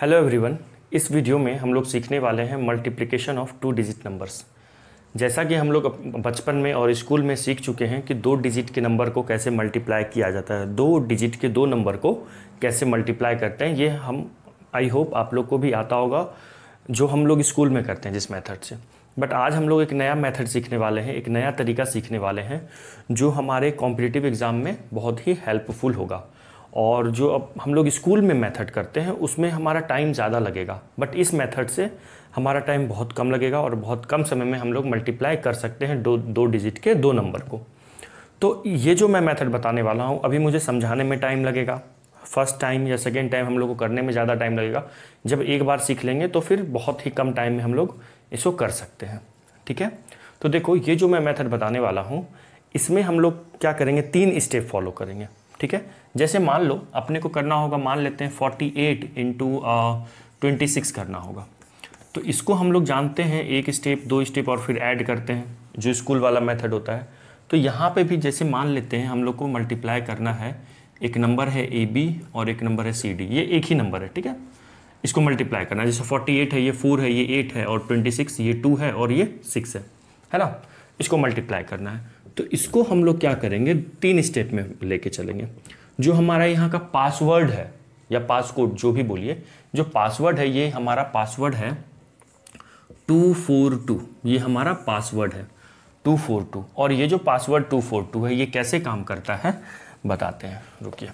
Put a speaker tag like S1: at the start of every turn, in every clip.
S1: hello everyone इस video में हम लोग सीखने वाले हैं multiplication of two digit numbers जैसा कि हम लोग बचपन में और स्कूल में सीख चुके हैं कि दो डिजिट के नंबर को कैसे मल्टीप्लाई किया जाता है दो डिजिट के दो नंबर को कैसे मल्टीप्लाई करते हैं ये हम आई होप आप लोग को भी आता होगा जो हम लोग स्कूल में करते हैं जिस मेथड से बट आज हम लोग एक नया मेथड सीखने वाले हैं एक नया तरीका सीखने वाले हैं जो हमारे कॉम्पिटिटिव एग्ज़ाम में बहुत ही हेल्पफुल होगा और जो अब हम लोग स्कूल में मेथड करते हैं उसमें हमारा टाइम ज़्यादा लगेगा बट इस मेथड से हमारा टाइम बहुत कम लगेगा और बहुत कम समय में हम लोग मल्टीप्लाई कर सकते हैं दो दो डिजिट के दो नंबर को तो ये जो मैं मेथड बताने वाला हूँ अभी मुझे समझाने में टाइम लगेगा फर्स्ट टाइम या सेकेंड टाइम हम लोग को करने में ज़्यादा टाइम लगेगा जब एक बार सीख लेंगे तो फिर बहुत ही कम टाइम में हम लोग इसको कर सकते हैं ठीक है तो देखो ये जो मैं मेथड बताने वाला हूँ इसमें हम लोग क्या करेंगे तीन स्टेप फॉलो करेंगे ठीक है जैसे मान लो अपने को करना होगा मान लेते हैं forty eight into twenty six करना होगा तो इसको हम लोग जानते हैं एक स्टेप दो स्टेप और फिर ऐड करते हैं जो स्कूल वाला मेथड होता है तो यहाँ पे भी जैसे मान लेते हैं हम लोग को मल्टीप्लाई करना है एक नंबर है ए बी और एक नंबर है सी डी ये एक ही नंबर है ठीक है इसको मल्टीप्लाई करना जैसे फोर्टी एट है ये फोर है ये एट है और ट्वेंटी सिक्स ये टू है और ये सिक्स है है ना इसको मल्टीप्लाई करना है तो इसको हम लोग क्या करेंगे तीन स्टेप में लेके चलेंगे जो हमारा यहाँ का पासवर्ड है या पासकोड जो भी बोलिए जो पासवर्ड है ये हमारा पासवर्ड है टू फोर टू ये हमारा पासवर्ड है टू फोर टू और ये जो पासवर्ड टू फोर टू है ये कैसे काम करता है बताते हैं रुकिए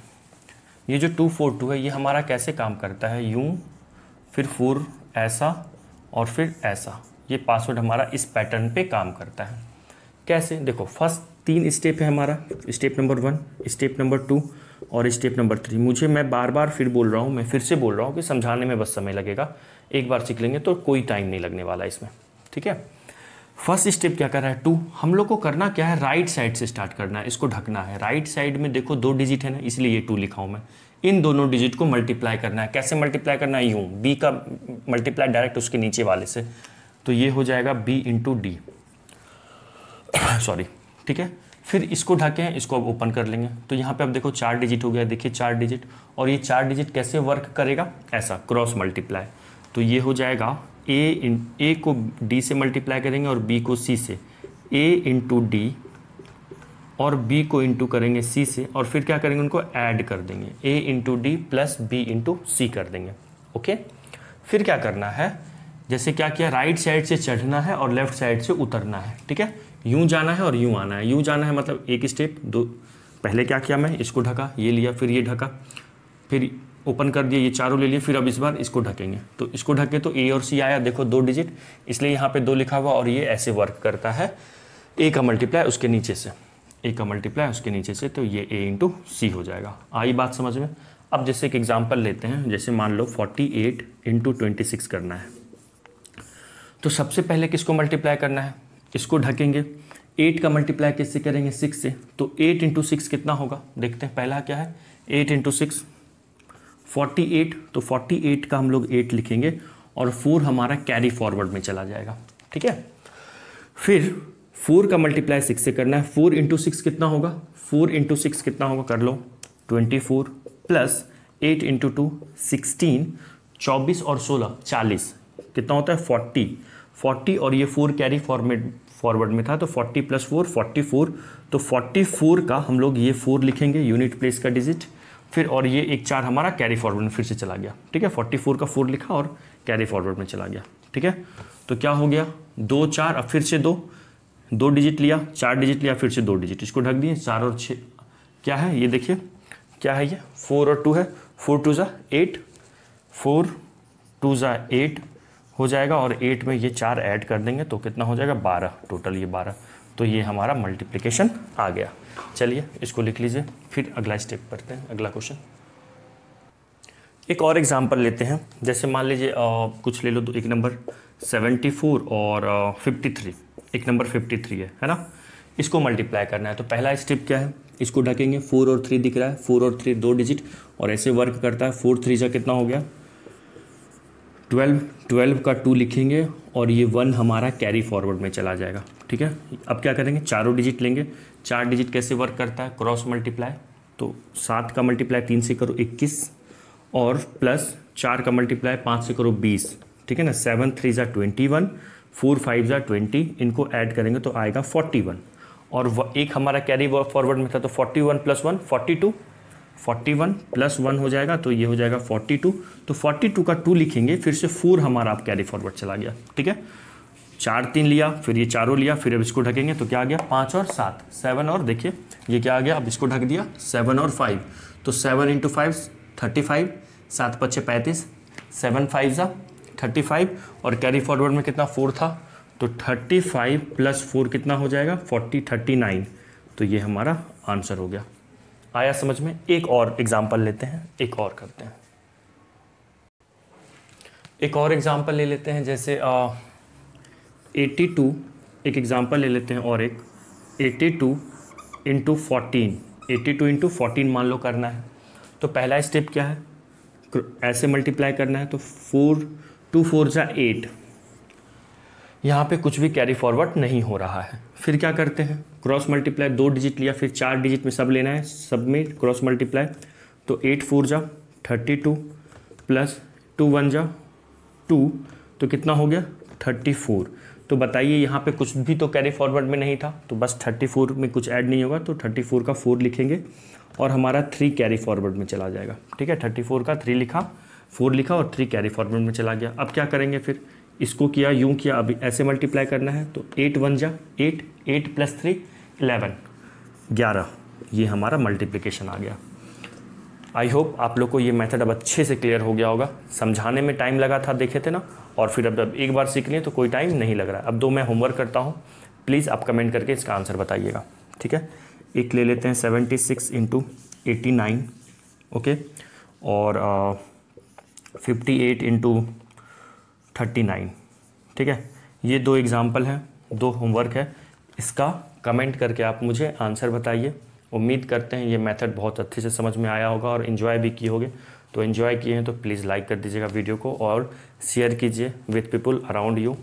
S1: ये जो टू फोर टू है ये हमारा कैसे काम करता है यूँ फिर फोर ऐसा और फिर ऐसा ये पासवर्ड हमारा इस पैटर्न पे काम करता है कैसे देखो फर्स्ट तीन स्टेप है हमारा step number one step number two और स्टेप नंबर थ्री मुझे मैं बार बार फिर बोल रहा हूँ मैं फिर से बोल रहा हूँ कि समझाने में बस समय लगेगा एक बार सीख लेंगे तो कोई टाइम नहीं लगने वाला इसमें ठीक है फर्स्ट स्टेप क्या कर रहा है टू हम लोग को करना क्या है राइट साइड से स्टार्ट करना है इसको ढकना है राइट साइड में देखो दो डिजिट है ना इसलिए ये टू लिखा हूँ मैं इन दोनों डिजिट को मल्टीप्लाई करना है कैसे मल्टीप्लाई करना है यूँ बी का मल्टीप्लाई डायरेक्ट उसके नीचे वाले से तो ये हो जाएगा बी इंटू डी सॉरी ठीक है फिर इसको हैं इसको अब ओपन कर लेंगे तो यहाँ पे आप देखो चार डिजिट हो गया देखिए चार डिजिट और ये चार डिजिट कैसे वर्क करेगा ऐसा क्रॉस मल्टीप्लाई तो ये हो जाएगा ए इन ए को डी से मल्टीप्लाई करेंगे और बी को सी से ए इंटू डी और बी को इंटू करेंगे सी से और फिर क्या करेंगे उनको ऐड कर देंगे A into D plus B into C कर देंगे ओके फिर क्या करना है जैसे क्या किया राइट साइड से चढ़ना है और लेफ्ट साइड से उतरना है ठीक है यूं जाना है और यूं आना है यूं जाना है मतलब एक स्टेप दो पहले क्या किया मैं इसको ढका ये लिया फिर ये ढका फिर ओपन कर दिया ये चारों ले लिए फिर अब इस बार इसको ढकेंगे तो इसको ढके तो ए और सी आया देखो दो डिजिट इसलिए यहाँ पे दो लिखा हुआ और ये ऐसे वर्क करता है ए का मल्टीप्लाई उसके नीचे से ए का मल्टीप्लाई उसके नीचे से तो ये ए इंटू सी हो जाएगा आई बात समझ में अब जैसे एक एग्जाम्पल लेते हैं जैसे मान लो forty eight into twenty six करना है तो सबसे पहले किसको मल्टीप्लाई करना है इसको ढकेंगे एट का मल्टीप्लाई किससे करेंगे सिक्स से तो एट इंटू सिक्स कितना होगा देखते हैं पहला क्या है eight into six forty eight तो फोर्टी एट का हम लोग एट लिखेंगे और फोर हमारा कैरी फॉरवर्ड में चला जाएगा ठीक है फिर फोर का मल्टीप्लाई सिक्स से करना है फोर इंटू सिक्स कितना होगा फोर इंटू सिक्स कितना होगा कर लो twenty four plus eight into two sixteen चौबीस और सोलह चालीस कितना होता है फोर्टी 40 और ये फोर कैरी फॉर्मेट फॉरवर्ड में था तो 40 प्लस फोर फोर्टी तो 44 का हम लोग ये फोर लिखेंगे यूनिट प्लेस का डिजिट फिर और ये एक चार हमारा कैरी फॉरवर्ड में फिर से चला गया ठीक है 44 का फोर लिखा और कैरी फॉरवर्ड में चला गया ठीक है तो क्या हो गया दो चार अब फिर से दो दो डिजिट लिया चार डिजिट लिया फिर से दो डिजिट इसको ढक दिए चार और छः क्या है ये देखिए क्या है ये फोर और टू है फोर टू ज़ा एट फोर टू ज़ा एट हो जाएगा और एट में ये चार ऐड कर देंगे तो कितना हो जाएगा बारह टोटल ये बारह तो ये हमारा मल्टीप्लिकेशन आ गया चलिए इसको लिख लीजिए फिर अगला स्टेप करते हैं अगला क्वेश्चन एक और एग्जाम्पल लेते हैं जैसे मान लीजिए कुछ ले लो तो एक नंबर 74 और फिफ्टी 53 एक नंबर 53 है है ना इसको मल्टीप्लाई करना है तो पहला स्टेप क्या है इसको ढकेंगे फोर और थ्री दिख रहा है फोर और थ्री दो डिजिट और ऐसे वर्क करता है फोर थ्री जो कितना हो गया ट्वेल्व ट्वेल्व का टू लिखेंगे और ये वन हमारा कैरी फॉरवर्ड में चला जाएगा ठीक है अब क्या करेंगे चारों डिजिट लेंगे चार डिजिट कैसे वर्क करता है क्रॉस मल्टीप्लाई तो सात का मल्टीप्लाई तीन से करो इक्कीस और प्लस चार का मल्टीप्लाई पाँच से करो बीस ठीक है ना सेवन थ्री ज़ा ट्वेंटी वन फोर फाइव ज़ा ट्वेंटी इनको ऐड करेंगे तो आएगा फोर्टी वन और एक हमारा कैरी फॉरवर्ड में था तो forty one plus one forty two 41 plus one हो जाएगा तो ये हो जाएगा 42 तो 42 का टू लिखेंगे फिर से फोर हमारा आप कैरी फॉरवर्ड चला गया ठीक है चार तीन लिया फिर ये चारों लिया फिर अब इसको ढकेंगे तो क्या आ गया पाँच और सात सेवन और देखिए ये क्या आ गया अब इसको ढक दिया सेवन और फाइव तो seven into five thirty five सात पच्चे पैंतीस सेवन फाइव सा थर्टी फाइव और कैरी फॉरवर्ड में कितना फोर था तो थर्टी फाइव प्लस फोर कितना हो जाएगा फोर्टी थर्टी नाइन तो ये हमारा आंसर हो गया आया समझ में एक और एग्जाम्पल लेते हैं एक और करते हैं एक और एग्जाम्पल ले लेते हैं जैसे एटी टू एक एग्जाम्पल ले लेते हैं और एक eighty two into fourteen eighty two into fourteen मान लो करना है तो पहला स्टेप क्या है ऐसे मल्टीप्लाई करना है तो फोर टू फोर ज़ा एट यहाँ पे कुछ भी कैरी फॉरवर्ड नहीं हो रहा है फिर क्या करते हैं क्रॉस मल्टीप्लाई दो डिजिट लिया फिर चार डिजिट में सब लेना है सब में क्रॉस मल्टीप्लाई तो एट फोर जा thirty two plus two one जा टू तो कितना हो गया थर्टी फोर तो बताइए यहाँ पे कुछ भी तो कैरी फॉरवर्ड में नहीं था तो बस थर्टी फोर में कुछ ऐड नहीं होगा तो थर्टी फोर का फोर लिखेंगे और हमारा थ्री कैरी फॉरवर्ड में चला जाएगा ठीक है थर्टी फोर का थ्री लिखा फोर लिखा और थ्री कैरी फॉरवर्ड में चला गया अब क्या करेंगे फिर इसको किया यूँ किया अभी ऐसे मल्टीप्लाई करना है तो एट वन जा eight eight plus three eleven ग्यारह ये हमारा मल्टीप्लिकेशन आ गया आई होप आप लोग को ये मेथड अब अच्छे से क्लियर हो गया होगा समझाने में टाइम लगा था देखे थे ना और फिर अब जब एक बार सीख लें तो कोई टाइम नहीं लग रहा है अब दो मैं होमवर्क करता हूँ प्लीज़ आप कमेंट करके इसका आंसर बताइएगा ठीक है एक ले लेते हैं seventy six into eighty nine okay और fifty eight into thirty nine ठीक है ये दो एग्ज़ाम्पल हैं दो होमवर्क है इसका कमेंट करके आप मुझे आंसर बताइए उम्मीद करते हैं ये मेथड बहुत अच्छे से समझ में आया होगा और इन्जॉय भी किए होंगे तो इन्जॉय किए हैं तो प्लीज़ लाइक कर दीजिएगा वीडियो को और शेयर कीजिए विथ पीपल अराउंड यू